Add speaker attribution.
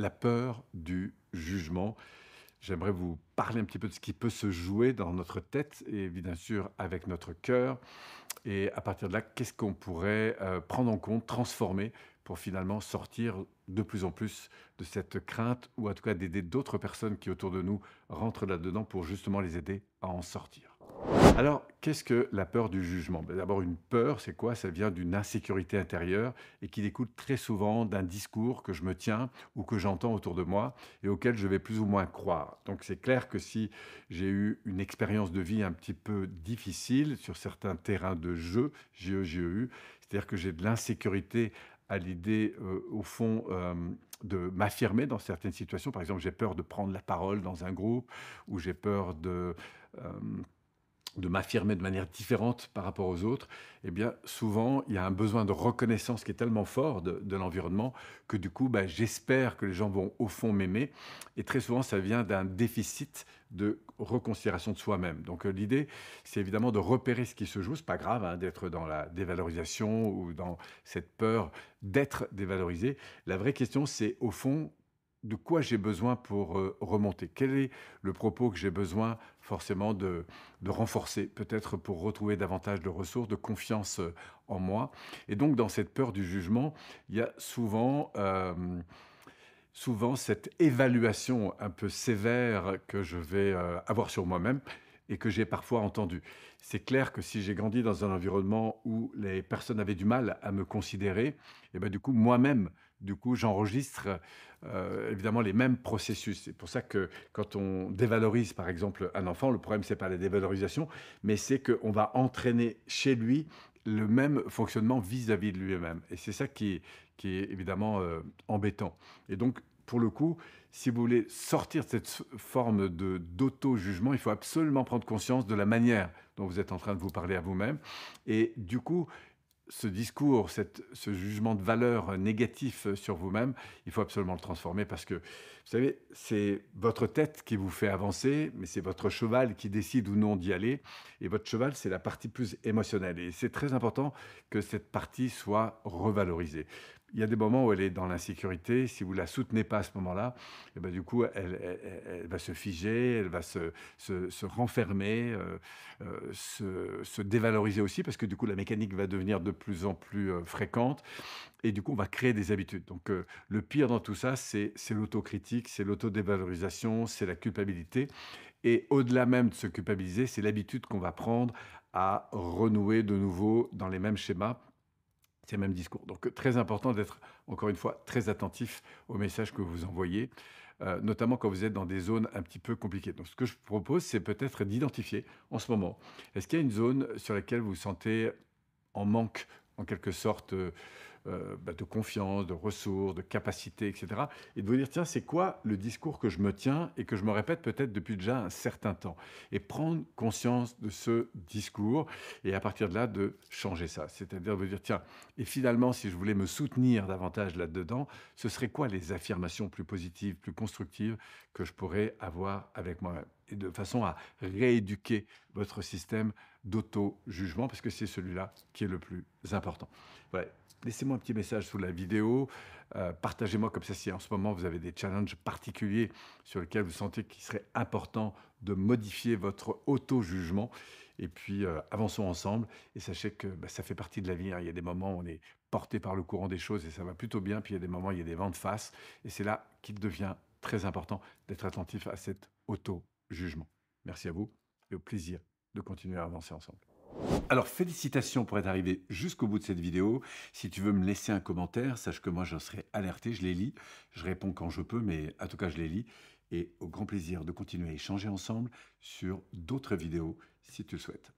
Speaker 1: la peur du jugement. J'aimerais vous parler un petit peu de ce qui peut se jouer dans notre tête et bien sûr avec notre cœur. Et à partir de là, qu'est-ce qu'on pourrait euh, prendre en compte, transformer pour finalement sortir de plus en plus de cette crainte ou en tout cas d'aider d'autres personnes qui autour de nous rentrent là-dedans pour justement les aider à en sortir. Alors, qu'est-ce que la peur du jugement ben, D'abord, une peur, c'est quoi Ça vient d'une insécurité intérieure et qui découle très souvent d'un discours que je me tiens ou que j'entends autour de moi et auquel je vais plus ou moins croire. Donc, c'est clair que si j'ai eu une expérience de vie un petit peu difficile sur certains terrains de jeu, eu, e c'est-à-dire que j'ai de l'insécurité à l'idée, euh, au fond, euh, de m'affirmer dans certaines situations. Par exemple, j'ai peur de prendre la parole dans un groupe ou j'ai peur de... Euh, de m'affirmer de manière différente par rapport aux autres, eh bien souvent il y a un besoin de reconnaissance qui est tellement fort de, l'environnement que du coup bah, j'espère que les gens vont au fond m'aimer et très souvent ça vient d'un déficit de reconsidération de soi-même. Donc euh, l'idée c'est évidemment de repérer ce qui se joue, c'est pas grave hein, d'être dans la dévalorisation ou dans cette peur d'être dévalorisé. La vraie question c'est au fond de quoi j'ai besoin pour euh, remonter Quel est le propos que j'ai besoin forcément de, renforcer, peut-être pour retrouver davantage de ressources, de confiance euh, en moi Et donc dans cette peur du jugement, il y a souvent... Euh, souvent cette évaluation un peu sévère que je vais avoir sur moi-même et que j'ai parfois entendu. C'est clair que si j'ai grandi dans un environnement où les personnes avaient du mal à me considérer, et eh ben du coup moi-même, du coup j'enregistre euh, évidemment les mêmes processus. C'est pour ça que quand on dévalorise par exemple un enfant, le problème c'est pas la dévalorisation, mais c'est qu'on va entraîner chez lui le même fonctionnement vis-à-vis de lui-même. Et c'est ça qui est, évidemment euh, embêtant. Et donc pour le coup, si vous voulez sortir de cette forme de, d'auto-jugement, il faut absolument prendre conscience de la manière dont vous êtes en train de vous parler à vous-même. Et du coup, ce discours, ce jugement de valeur négatif sur vous-même, il faut absolument le transformer parce que, vous savez, c'est votre tête qui vous fait avancer, mais c'est votre cheval qui décide ou non d'y aller. Et votre cheval, c'est la partie plus émotionnelle. Et c'est très important que cette partie soit revalorisée il y a des moments où elle est dans l'insécurité. Si vous la soutenez pas à ce moment-là, et eh ben, du coup, elle, va se figer, elle va se, se, renfermer, euh, euh, se, dévaloriser aussi, parce que du coup, la mécanique va devenir de plus en plus euh, fréquente. Et du coup, on va créer des habitudes. Donc, le pire dans tout ça, c'est l'autocritique, c'est l'autodévalorisation, c'est la culpabilité. Et au-delà même de se culpabiliser, c'est l'habitude qu'on va prendre à renouer de nouveau dans les mêmes schémas ces mêmes discours. Donc très important d'être, encore une fois, très attentif aux messages que vous envoyez, euh, notamment quand vous êtes dans des zones un petit peu compliquées. Donc ce que je propose, c'est peut-être d'identifier en ce moment, est-ce qu'il y a une zone sur laquelle vous sentez en manque, en quelque sorte, euh, euh, bah, de confiance, de ressources, de capacités, etc. Et de vous dire, tiens, c'est quoi le discours que je me tiens et que je me répète peut-être depuis déjà un certain temps Et prendre conscience de ce discours et à partir de là, de changer ça. C'est-à-dire de vous dire, tiens, et finalement, si je voulais me soutenir davantage là-dedans, ce serait quoi les affirmations plus positives, plus constructives que je pourrais avoir avec moi-même et de façon à rééduquer votre système d'auto-jugement, parce que c'est celui-là qui est le plus important. Voilà laissez-moi un petit message sous la vidéo. Euh, partagez-moi comme ça si en ce moment vous avez des challenges particuliers sur lesquels vous sentez qu'il serait important de modifier votre auto-jugement. Et puis euh, avançons ensemble. Et sachez que bah, ça fait partie de l'avenir. Hein. Il y a des moments où on est porté par le courant des choses et ça va plutôt bien. Puis il y a des moments où il y a des vents de face. Et c'est là qu'il devient très important d'être attentif à cet auto-jugement. Merci à vous et au plaisir de continuer à avancer ensemble. Alors félicitations pour être arrivé jusqu'au bout de cette vidéo. Si tu veux me laisser un commentaire, sache que moi je serai alerté, je les lis, je réponds quand je peux, mais en tout cas je les lis. Et au grand plaisir de continuer à échanger ensemble sur d'autres vidéos si tu le souhaites.